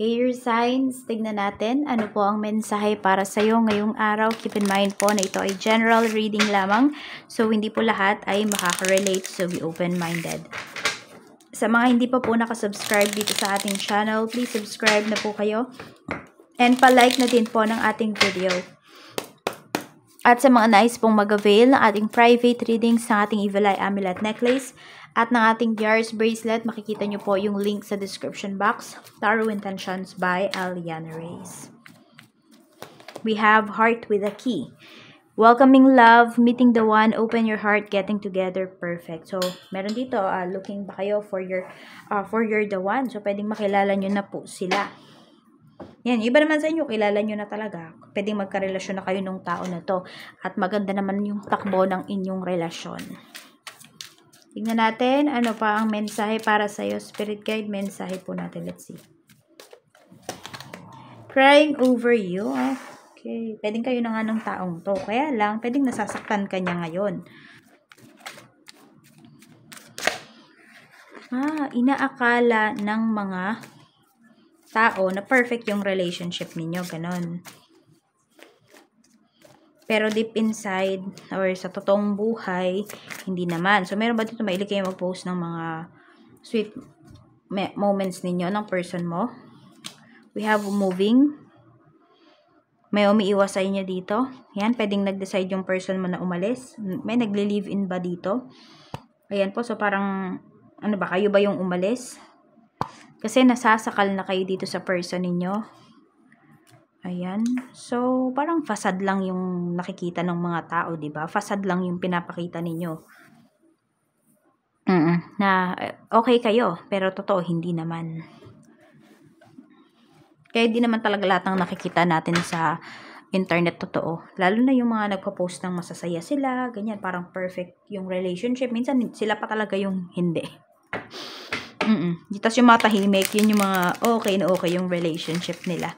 Air signs, tignan natin ano po ang mensahe para sa'yo ngayong araw. Keep in mind po na ito ay general reading lamang. So, hindi po lahat ay makaka-relate. So, be open-minded. Sa mga hindi pa po nakasubscribe dito sa ating channel, please subscribe na po kayo. And pa-like na din po ng ating video. At sa mga nais nice pong mag-avail ng ating private reading sa ating Evil Eye Amulet Necklace, at ng ating DRS bracelet, makikita nyo po yung link sa description box, Tarot Intentions by Aliana Reyes. We have Heart with a Key. Welcoming love, meeting the one, open your heart, getting together, perfect. So, meron dito, uh, looking ba kayo for your, uh, for your the one. So, pwedeng makilala nyo na po sila. Yan, iba naman sa inyo, kilala nyo na talaga. Pwedeng magkarelasyon na kayo nung tao na to. At maganda naman yung takbo ng inyong relasyon. Tingnan natin ano pa ang mensahe para sa iyo. Spirit guide, mensahe po natin. Let's see. Praying over you. Ah, okay. Pwedeng kayo na nga ng taong to. Kaya lang, pwedeng nasasaktan ka niya ngayon. Ah, inaakala ng mga tao na perfect yung relationship ninyo. Ganon. Pero deep inside, or sa totoong buhay, hindi naman. So, meron ba dito mahilig kayo mag-post ng mga sweet moments ninyo ng person mo? We have moving. May umiiwas sa inyo dito. Yan, pwedeng nag-decide yung person mo na umalis. May nagli-live-in ba dito? Ayan po, so parang, ano ba, kayo ba yung umalis? Kasi nasasakal na kayo dito sa person ninyo. Ayan. So, parang fasad lang yung nakikita ng mga tao, di ba? Fasad lang yung pinapakita ninyo. Mm, mm Na eh, okay kayo, pero totoo hindi naman. Kaya di naman talaga lahat ng nakikita natin sa internet totoo. Lalo na yung mga nagpo-post ng masasaya sila, ganyan, parang perfect yung relationship. Minsan sila pa talaga yung hindi. Mm-mm. Tapos yung mga tahimik, yun yung mga okay na okay yung relationship nila.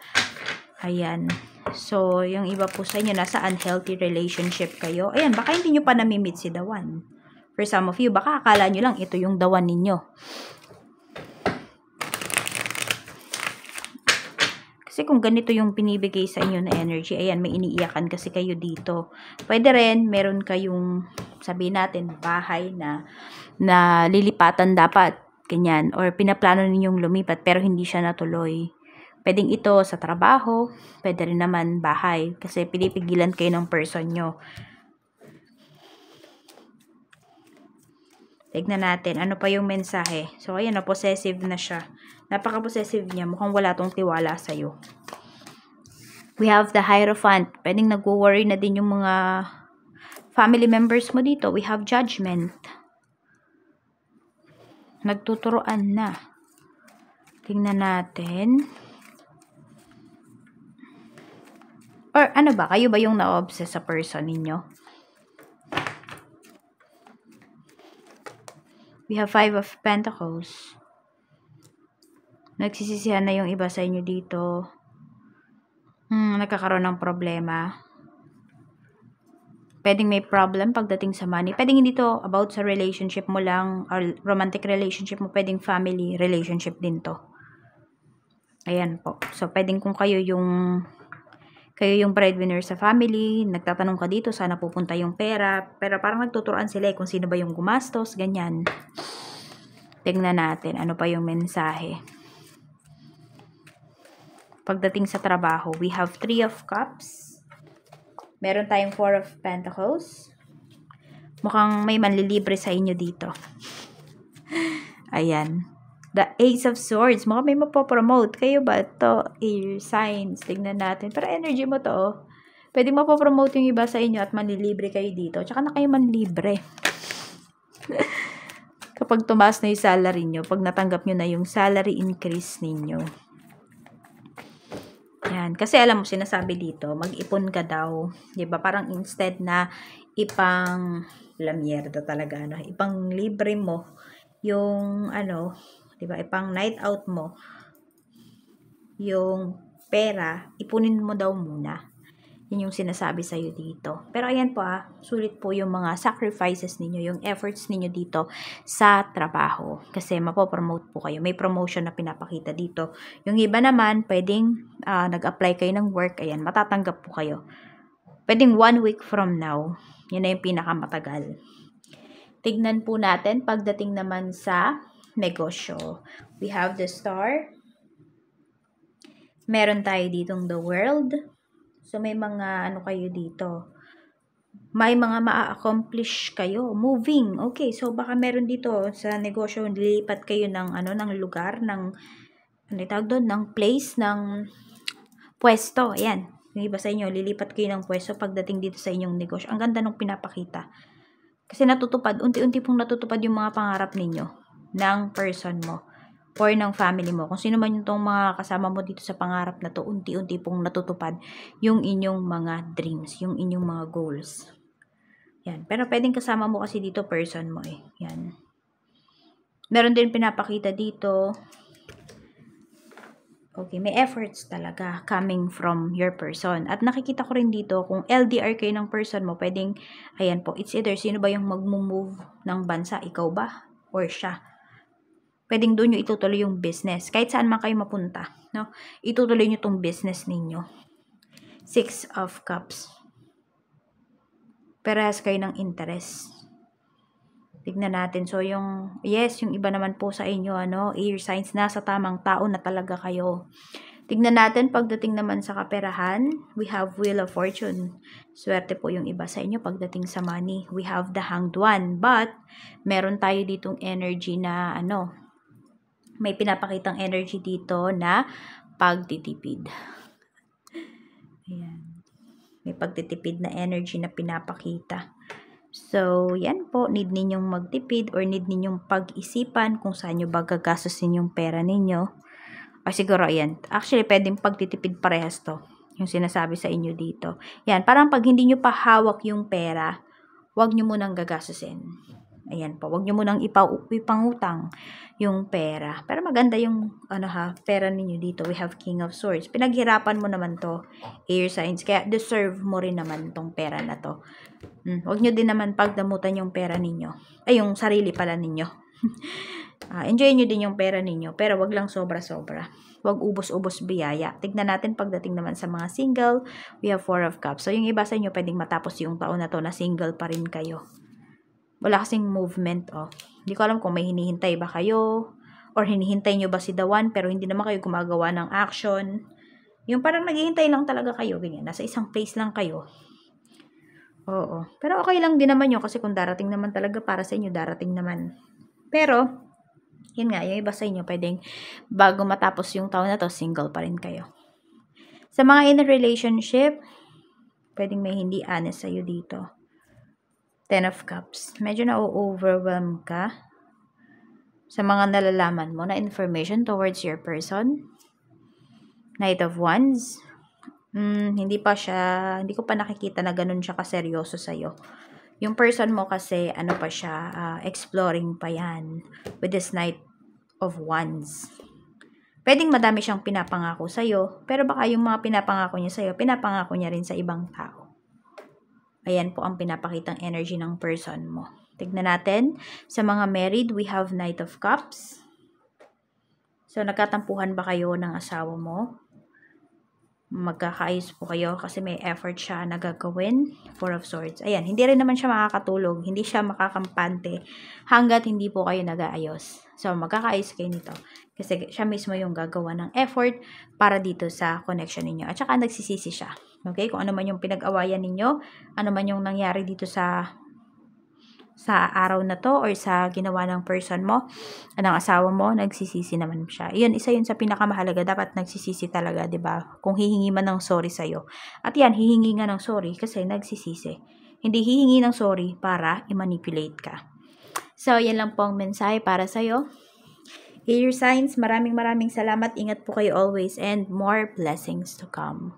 Ayan. So, yung iba po sa inyo, nasa unhealthy relationship kayo. Ayan, baka hindi nyo pa namimit si Dawan. For some of you, baka akala nyo lang ito yung Dawan ninyo. Kasi kung ganito yung pinibigay sa inyo na energy, ayan, may iniiyakan kasi kayo dito. Pwede rin, meron kayong, sabi natin, bahay na, na lilipatan dapat. Ganyan. Or pinaplano ninyong lumipat pero hindi siya natuloy. Pwedeng ito sa trabaho, pwede rin naman bahay kasi pinipigilan kayo ng person nyo. Tignan natin, ano pa yung mensahe. So, ayan possessive na siya. Napaka-possessive niya. Mukhang wala tong tiwala sa'yo. We have the Hierophant. Pwedeng nag-worry na din yung mga family members mo dito. We have judgment. Nagtuturoan na. Tingnan natin. Or ano ba, kayo ba yung na-obsess sa person ninyo? We have five of pentacles. Nagsisisihan na yung iba sa inyo dito. Hmm, nagkakaroon ng problema. Pwedeng may problem pagdating sa money. Pwedeng hindi to about sa relationship mo lang or romantic relationship mo. Pwedeng family relationship din to. Ayan po. So, pwedeng kung kayo yung kayo yung breadwinner sa family, nagtatanong ka dito saan pupunta yung pera, pero parang nagtuturuan sila eh kung sino ba yung gumastos, ganyan. Tingnan natin ano pa yung mensahe. Pagdating sa trabaho, we have 3 of cups. Meron tayong 4 of pentacles. Mukhang may manlilibre sa inyo dito. Ayan. The Ace of Swords. Mukhang may mapopromote. Kayo ba? to air signs. Tignan natin. Pero energy mo to, oh. Pwede mapopromote yung iba sa inyo at manlilibre kayo dito. Tsaka na kayo manlibre. Kapag tumaas na yung salary nyo, pag natanggap nyo na yung salary increase ninyo. Yan. Kasi alam mo, sinasabi dito, mag-ipon ka daw. ba diba? Parang instead na ipang lamierda talaga, ano, ipang libre mo yung, ano, 'Di ba? Ipang eh, night out mo yung pera, ipunin mo daw muna. Yun yung sinasabi sa'yo dito. Pero ayan po ah, sulit po yung mga sacrifices ninyo, yung efforts ninyo dito sa trabaho. Kasi mapopromote po kayo. May promotion na pinapakita dito. Yung iba naman, pwedeng uh, nag-apply kayo ng work. Ayan, matatanggap po kayo. Pwedeng one week from now. Yun na yung pinakamatagal. Tignan po natin pagdating naman sa negosyo. We have the star. Meron tayo ditong the world. So, may mga ano kayo dito. May mga ma-accomplish kayo. Moving. Okay, so baka meron dito sa negosyo, lilipat kayo ng, ano, ng lugar, ng, ano tawag doon, ng place, ng pwesto. Ayan. Hindi ba sa inyo, lilipat kayo ng pwesto pagdating dito sa inyong negosyo. Ang ganda nung pinapakita. Kasi natutupad, unti-unti pong natutupad yung mga pangarap ninyo ng person mo or ng family mo. Kung sino man yung tong mga kasama mo dito sa pangarap na to, unti-unti pong natutupad yung inyong mga dreams, yung inyong mga goals. Yan. Pero pwedeng kasama mo kasi dito person mo eh. Yan. Meron din pinapakita dito. Okay, may efforts talaga coming from your person. At nakikita ko rin dito, kung LDR kayo ng person mo, pwedeng, ayan po, it's either sino ba yung mag-move ng bansa, ikaw ba? Or siya? pwedeng doon nyo itutuloy yung business. Kahit saan man kayo mapunta, no? Itutuloy nyo tong business ninyo. Six of Cups. Parehas kayo ng interest. Tignan natin. So, yung, yes, yung iba naman po sa inyo, ano, ear signs, nasa tamang tao na talaga kayo. Tignan natin pagdating naman sa kaperahan, we have Wheel of Fortune. Swerte po yung iba sa inyo pagdating sa money. We have the Hanged One. But, meron tayo ditong energy na ano, may pinapakitang energy dito na pagtitipid. Ayan. May pagtitipid na energy na pinapakita. So, yan po. Need ninyong magtipid or need ninyong pag-isipan kung saan nyo ba gagastusin yung pera ninyo. O siguro, ayan. Actually, pwedeng pagtitipid parehas to. Yung sinasabi sa inyo dito. Yan. Parang pag hindi nyo pa hawak yung pera, wag nyo munang gagastusin. Ayan po, wag nyo munang ipa ipangutang yung pera. Pero maganda yung ano ha, pera ninyo dito. We have King of Swords. Pinaghirapan mo naman to, air signs. Kaya deserve mo rin naman tong pera na to. Hmm, wag nyo din naman pagdamutan yung pera ninyo. Ay, yung sarili pala ninyo. uh, enjoy nyo din yung pera ninyo. Pero wag lang sobra-sobra. Wag ubos-ubos biyaya. Tignan natin pagdating naman sa mga single. We have Four of Cups. So, yung iba sa inyo, pwedeng matapos yung taon na to na single pa rin kayo. Wala kasing movement, oh. Hindi ko alam kung may hinihintay ba kayo, or hinihintay nyo ba si The One, pero hindi naman kayo gumagawa ng action. Yung parang naghihintay lang talaga kayo, ganyan. Nasa isang place lang kayo. Oo. Pero okay lang din naman yun kasi kung darating naman talaga para sa inyo, darating naman. Pero, yun nga, yung iba sa inyo, pwedeng bago matapos yung taon na to, single pa rin kayo. Sa mga in a relationship, pwedeng may hindi honest sa'yo dito. Ten of Cups. Medyo na-overwhelm ka sa mga nalalaman mo na information towards your person. Knight of Wands. Mm, hindi pa siya, hindi ko pa nakikita na ganun siya kaseryoso sa'yo. Yung person mo kasi, ano pa siya, uh, exploring pa yan with this Knight of Wands. Pwedeng madami siyang pinapangako sa'yo, pero baka yung mga pinapangako niya sa'yo, pinapangako niya rin sa ibang tao. Ayan po ang pinapakitang energy ng person mo. Tignan natin. Sa mga married, we have Knight of Cups. So, nagkatampuhan ba kayo ng asawa mo? Magkakaayos po kayo kasi may effort siya na gagawin. Four of Swords. Ayan, hindi rin naman siya makakatulog. Hindi siya makakampante hanggat hindi po kayo nag-aayos. So, magkakaayos kayo nito. Kasi siya mismo yung gagawa ng effort para dito sa connection ninyo. At saka nagsisisi siya. Okay? Kung ano man yung pinag-awayan ninyo, ano man yung nangyari dito sa sa araw na to or sa ginawa ng person mo, ng asawa mo, nagsisisi naman siya. Iyon, isa yun sa pinakamahalaga. Dapat nagsisisi talaga, di ba? Kung hihingi man ng sorry sa'yo. At yan, hihingi nga ng sorry kasi nagsisisi. Hindi hihingi ng sorry para i-manipulate ka. So, yan lang pong mensahe para sa'yo. Air signs, maraming maraming salamat. Ingat po kayo always and more blessings to come.